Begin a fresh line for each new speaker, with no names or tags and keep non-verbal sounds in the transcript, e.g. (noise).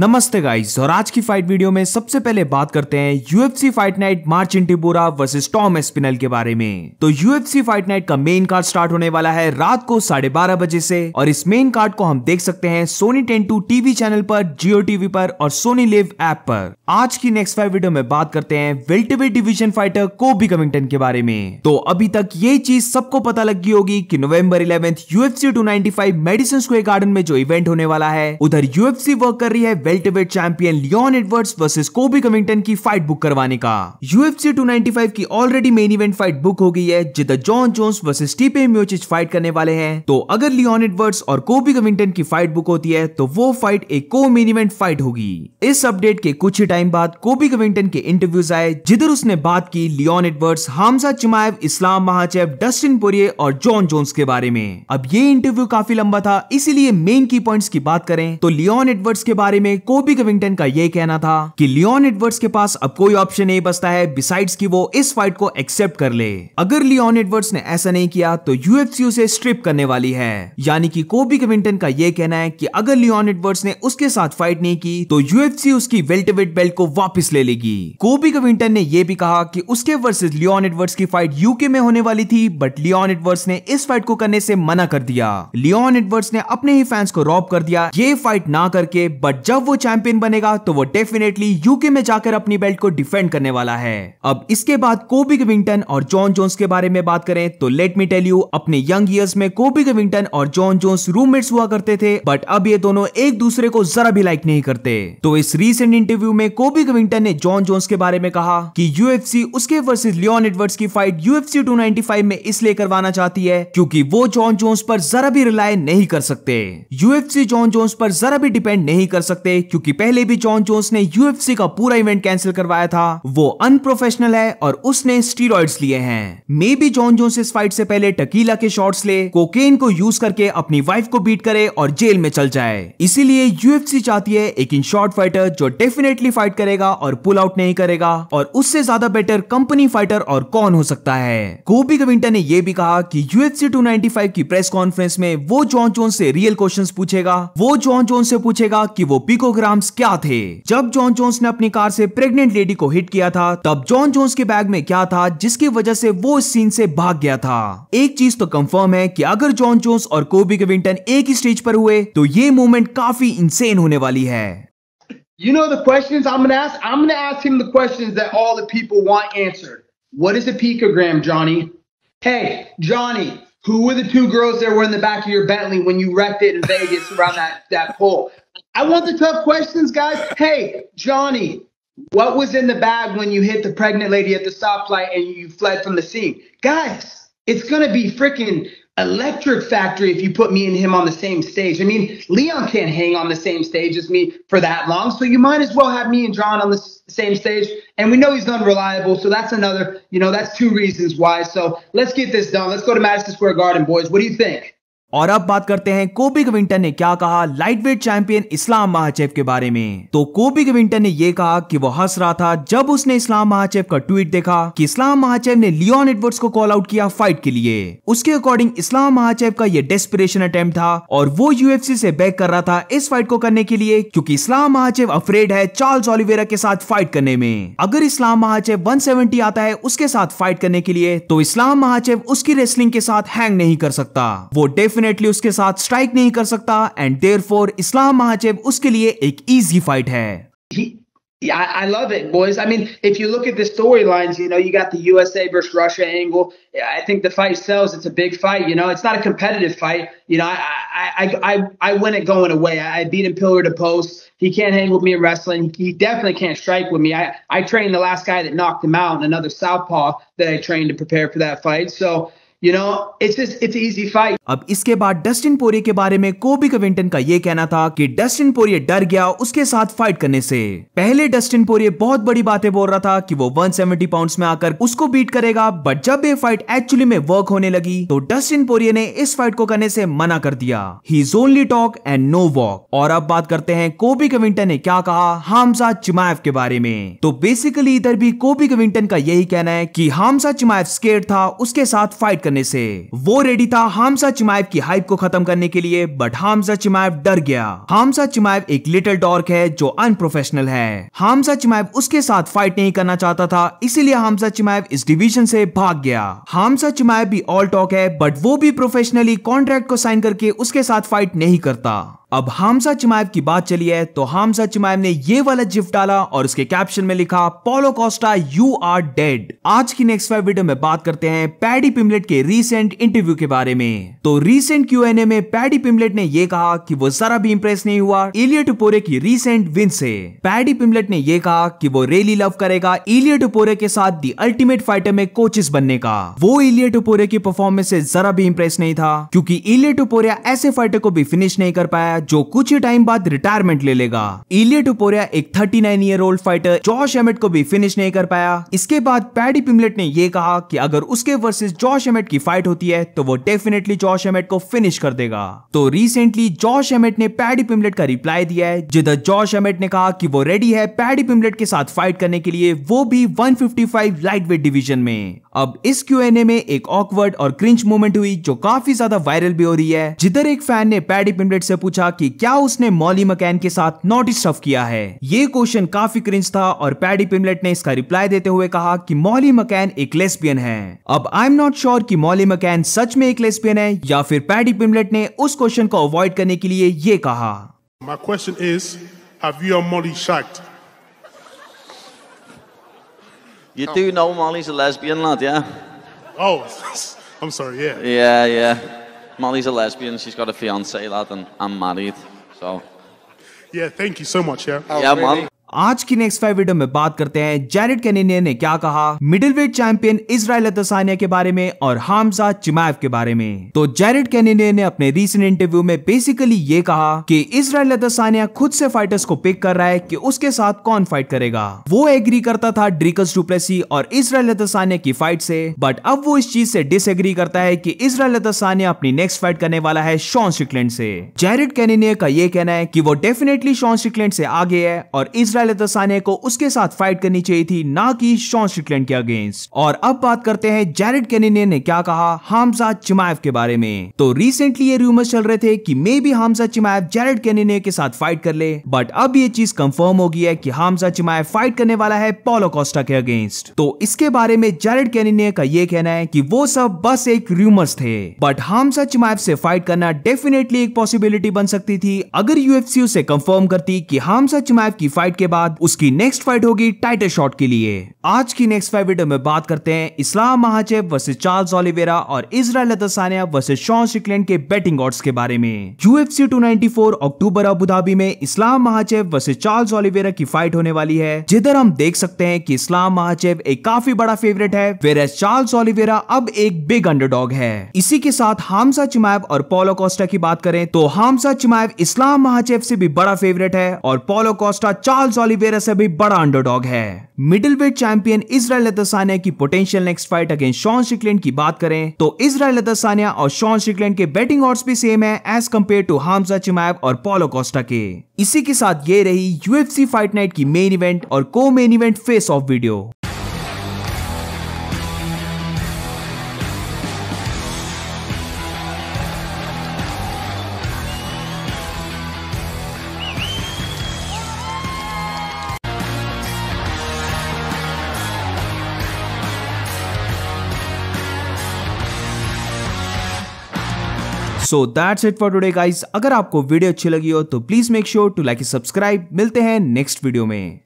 नमस्ते गाइस और आज की फाइट वीडियो में सबसे पहले बात करते हैं UFC fight night March Tybura versus Tom Aspinall के बारे में तो यूएफसी फाइट नाइट का मेन कार्ड स्टार्ट होने वाला है रात को साढ़े बारह बजे से और इस मेन कार्ड को हम देख सकते हैं Sony ten two TV channel पर जियो टीवी पर और सोनी लिव ऐप पर आज की नेक्स्ट फाइव वीडियो में बात करते हैं वेल्टवेट डिविजन फाइटर कोबी कमिंगटन के बारे में तो अभी तक ये चीज सबको पता लगी होगी की November eleventh UFC two ninety five Madison Square Garden में जो इवेंट होने वाला है उधर यूएफसी वर्क कर रही है welterweight champion Leon Edwards versus Colby Covington की फाइट बुक करवाने का यूएफसी 295 की already main event fight book हो गई है जिधर Jon Jones versus Stipe Miocic fight करने वाले हैं तो अगर लियोन एडवर्ड्स और कोबी कमिंगटन की फाइट बुक होती है तो वो फाइट एक को मेन इवेंट फाइट होगी इस अपडेट के कुछ ही टाइम बाद कोबी कमिंगटन के इंटरव्यूज आए जिधर उसने बात की Leon Edwards Khamzat Chimaev Islam Makhachev Dustin Poirier और जॉन जोन्स के बारे में अब ये इंटरव्यू काफी लंबा था इसीलिए मेन की पॉइंट्स की बात करें तो लियोन एडवर्ड्स के बारे में में कोबी कविंगटन का यह कहना था कि लियोन एडवर्ड्स के पास अब कोई ऑप्शन नहीं बचता है बिसाइड्स कि वो इस फाइट को एक्सेप्ट कर ले अगर लियोन एडवर्ड्स ने ऐसा नहीं किया तो यूएफसी उसे स्ट्रिप करने वाली है यानी कि कोबी कविंगटन का यह कहना है कि अगर लियोन एडवर्ड्स ने उसके साथ फाइट नहीं की तो यूएफसी उसकी वेल्टवेट बेल्ट को वापस ले लेगी कोबी कविंगटन ने यह भी कहा कि उसके वर्सेज लियोन एडवर्ड्स की फाइट यूके में होने वाली थी बट लियोन एडवर्ड्स ने इस फाइट को करने से मना कर दिया लियोन एडवर्ड्स ने अपने ही फैंस को रॉब कर दिया ये फाइट ना करके बट जब जब वो चैंपियन बनेगा तो वो डेफिनेटली यूके में जाकर अपनी बेल्ट को डिफेंड करने वाला है अब इसके बाद कोबी गविंगटन और जॉन जोन्स के बारे में बात करें तो लेट मी टेल यू अपने यंग ईयर्स में कोबी गविंगटन और जॉन जोन्स रूममेट्स हुआ करते थे बट अब ये दोनों एक दूसरे को जरा भी लाइक नहीं करते तो इस रिसेंट इंटरव्यू में कोबी गविंगटन ने जॉन जोन्स के बारे में कहा कि यूएफसी उसके वर्सेस लियोन एडवर्ड्स की फाइट यूएफसी 295 में इसलिए करवाना चाहती है क्योंकि वो जॉन जोन्स पर जरा भी रिलाय नहीं कर सकते यूएफसी जॉन जोन्स पर जरा भी डिपेंड नहीं कर सकते थे क्योंकि पहले भी जॉन जोन्स ने यूएफसी का पूरा इवेंट कैंसिल करवाया था वो अनप्रोफेशनल है और उसने स्टीरोइड्स लिए हैं मे बी जॉन जोन्स इस फाइट से पहले टकीला के शॉट्स ले कोकेन को यूज करके अपनी वाइफ को बीट करे और जेल में चल जाए इसीलिए यूएफसी चाहती है एक इन शॉर्ट फाइटर जो डेफिनेटली फाइट करेगा और पुल आउट नहीं करेगा और उससे ज्यादा बेटर कंपनी फाइटर और कौन हो सकता है कोबी कविंटा ने यह भी कहा कि यूएफसी 295 की प्रेस कॉन्फ्रेंस में वो जॉन जोन से रियल क्वेश्चंस पूछेगा वो जॉन जोन से पूछेगा कि वो पिक पिकोग्राम्स क्या थे जब जॉन जोन्स ने अपनी कार से प्रेग्नेंट लेडी को हिट किया था तब जॉन जोन्स के बैग में क्या था जिसकी वजह से वो इस सीन से भाग गया था एक चीज तो कंफर्म है कि अगर जॉन जोन्स और कोबी कविंटन एक ही स्टेज पर हुए तो ये मूवमेंट काफी इंसेन होने वाली है
You know the questions I'm gonna ask? I'm gonna ask him the questions that all the people want answered. What is a picogram, Johnny? Hey, Johnny, Who were the two girls that were in the back of your Bentley when you wrecked it in Vegas around that, that pole? I want the tough questions, guys. Hey, Johnny, what was in the bag when you hit the pregnant lady at the stoplight and you fled from the scene? Guys, it's going to be freaking electric factory if you put me and him on the same stage. I mean, Leon can't hang on the same stage as me for that long, so you might as well have me and John on the same stage. And we know he's unreliable, so that's another, you know, that's two reasons why. So let's get this done. Let's go to Madison Square Garden, boys. What do you think?
और अब बात करते हैं कोबी गविंटन ने क्या कहा lightweight champion इस्लाम महाचेव के बारे में तो कोबी गविंटन ने यह कहा कि वो हंस रहा था जब उसने इस्लाम महाचेव का ट्वीट देखा कि इस्लाम महाचेव ने लियोन एडवर्ड्स को कॉल आउट किया फाइट के लिए उसके अकॉर्डिंग इस्लाम महाचेव का यह डेस्पिरेशन अटेम्प्ट था और वो यूएफसी से बैक कर रहा था इस फाइट को करने के लिए क्योंकि इस्लाम महाचेव अफ्रेड है चार्ल्स ऑलिवेरा के साथ फाइट करने में अगर इस्लाम महाचेव वन आता है उसके साथ फाइट करने के लिए तो इस्लाम महाचेव उसकी रेसलिंग के साथ हैंग नहीं कर सकता वो डेफिनेट डेफिनेटली उसके साथ स्ट्राइक नहीं कर सकता एंड देयरफॉर इस्लाम महाचेव उसके लिए एक फाइट है
Yeah, I love it, boys. I mean, if you look at the storylines, you know, you got the USA versus Russia angle. I think the fight sells. It's a big fight. You know, it's not a competitive fight. You know, I I I I win it going away. I beat him pillar to post. He can't hang with me in wrestling. He definitely can't strike with me. I I trained the last guy that knocked him out, and another southpaw that I trained to prepare for that fight. So You know, it's just, it's easy fight. अब
इसके बाद Dustin पोरी के बारे में कोबी कविंटन का ये कहना था कि डस्टिन पोरिये डर गया उसके साथ फाइट करने से पहले डस्टिन पोरिये बहुत बड़ी बातें बोल रहा था कि वो 170 पाउंड्स में आकर उसको बीट करेगा बट जब ये फाइट एक्चुअली में वर्क होने लगी तो डस्टिन पोरिये ने इस फाइट को करने से मना कर दिया he is only talk and no walk और अब बात करते हैं कोबी कविंटन ने क्या कहा हामसा चिमाइफ के बारे में तो बेसिकली इधर भी कोबी कविंटन का यही कहना है की हामसा चिमाइफ स्केट था उसके साथ फाइट करने करने से वो रेडी था हामसा चिमाइव की हाइप को खत्म करने के लिए बट हामसा चिमाइव डर गया हामसा चिमाइव एक लिटिल डॉर्क है जो अनप्रोफेशनल है हामसा चिमाइव उसके साथ फाइट नहीं करना चाहता था इसीलिए हामसा चिमाइव इस डिवीजन से भाग गया हामसा चिमाइव भी ऑल टॉक है बट वो भी प्रोफेशनली कॉन्ट्रैक्ट को साइन करके उसके साथ फाइट नहीं करता अब हामसा चिमायव की बात चली है तो हामसा चिमायव ने ये वाला जिफ डाला और उसके कैप्शन में लिखा Paulo Costa you are dead आज की नेक्स्ट फाइव वीडियो में बात करते हैं पैडी पिमलेट के रीसेंट इंटरव्यू के बारे में तो रीसेंट क्यू एन ए में पैडी पिमलेट ने यह कहा कि वो जरा भी इंप्रेस नहीं हुआ इलियट पोरे की रीसेंट विन से पैडी पिमलेट ने यह कहा कि वो रेली लव करेगा इलियट पोरे के साथ दी अल्टीमेट फाइटर में कोचेस बनने का वो इलियट पोरे की परफॉर्मेंस से जरा भी इंप्रेस नहीं था क्योंकि इलियट पोरे ऐसे फाइटर को भी फिनिश नहीं कर पाया जो कुछ ही टाइम बाद रिटायरमेंट ले लेगा इलियट उपोरिया एक 39 year old fighter Josh Emmett को भी फिनिश नहीं कर पाया इसके बाद पैडी पिमलेट ने यह कहा कि अगर उसके वर्सेस जॉश एमेट की फाइट होती है तो वो डेफिनेटली जॉश एमेट को फिनिश कर देगा तो रिसेंटली जॉश एमेट ने पैडी पिमलेट का रिप्लाई दिया है जिधर जॉश एमेट ने कहा कि वो रेडी है पैडी पिमलेट के साथ फाइट करने के लिए वो भी वन लाइट डिवीजन में अब इस क्यू में एक ऑकवर्ड और क्रिंच मूवमेंट हुई जो काफी ज्यादा वायरल भी हो रही है जिधर एक फैन ने पैडी पिमलेट से पूछा कि क्या उसने मॉली मकैन के साथ नॉटी स्टफ किया है ये क्वेश्चन काफी क्रिंज था और पैडी पिमलेट ने इसका रिप्लाई देते हुए कहा कि मॉली मकैन एक लेस्बियन है अब आई एम नॉट श्योर कि मॉली मकैन सच में एक लेस्बियन है या फिर पैडी पिमलेट ने उस क्वेश्चन को अवॉइड करने के लिए ये कहा My question is, have you or Molly shagged? You do know Molly's a lesbian, lad, yeah? Oh, (laughs) I'm sorry, yeah. Yeah, yeah. Molly's a lesbian. She's got a fiance, lad, and I'm married. So. Yeah, thank you so much. Yeah. Oh, yeah, really? man. आज की next five video में बात करते हैं Janet कैनिनिया ने क्या कहा middleweight champion Israel Adesanya के बारे में और हामसा चिमाएव के बारे में तो जैनेट कैनिनिया ने अपने रिसेंट इंटरव्यू में बेसिकली ये कहा कि इसराइल अदसानिया खुद से फाइटर्स को पिक कर रहा है कि उसके साथ कौन फाइट करेगा वो एग्री करता था ड्रिकस डुप्लेसी और इसराइल अदसानिया की फाइट से बट अब वो इस चीज से डिसएग्री करता है की इसराइल अदसानिया अपनी नेक्स्ट फाइट करने वाला है शॉन शिकलैंड से जैरेड कैनिनिया का ये कहना है की वो डेफिनेटली शॉन शिकलैंड से आगे है और इसराइल पहले तो साने को उसके साथ फाइट करनी चाहिए थी ना कि शॉन स्ट्रिकलैंड के अगेंस्ट और अब बात करते हैं जैरेड कैनिने ने क्या कहा हामसा चिमायव के बारे में तो रिसेंटली ये रूमर्स चल रहे थे कि मे बी हामसा चिमायव जैरेड कैनिने के साथ फाइट कर ले बट अब ये चीज कंफर्म हो गई है कि हामसा चिमायव फाइट करने वाला है पोलो कोस्टा के अगेंस्ट तो इसके बारे में जैरेड कैनिने का ये कहना है कि वो सब बस एक रूमर्स थे बट हामसा चिमायव से फाइट करना डेफिनेटली एक पॉसिबिलिटी बन सकती थी अगर यूएफसी उसे कंफर्म करती कि हामसा चिमायव की फाइट के बाद उसकी नेक्स्ट फाइट होगी टाइटल शॉट के लिए आज की नेक्स्ट फाइट वीडियो में बात करते हैं Islam Makhachev versus Charles Oliveira और Israel Adesanya versus Sean Strickland के बैटिंग ऑर्ड्स के बारे में यूएफसी 294 अक्टूबर अबुधाबी में Islam Makhachev versus Charles Oliveira की फाइट होने वाली है जिधर हम देख सकते हैं कि इस्लाम महाचेव एक काफी बड़ा फेवरेट है वेर चार्ल्स ऑलिवेरा अब एक बिग अंडरडॉग है इसी के साथ हामसा चिमायव और पोलो कोस्टा की बात करें तो हामसा चिमायव इस्लाम महाचेव से भी बड़ा फेवरेट है और पोलो कोस्टा चार्ल्स ओलिवेरा से भी बड़ा अंडरडॉग है middleweight champion Israel Adesanya की potential next fight against Sean Strickland की बात करें तो इसराइल अतसानिया और शॉन शिकलैंड के बैटिंग ऑर्ड्स भी सेम है as compare to Khamzat Chimaev और पोलो कोस्टा के इसी के साथ ये रही यूएफसी फाइट नाइट की मेन इवेंट और co main event face off video so that's it for today guys अगर आपको वीडियो अच्छी लगी हो तो please make sure to like subscribe मिलते हैं नेक्स्ट वीडियो में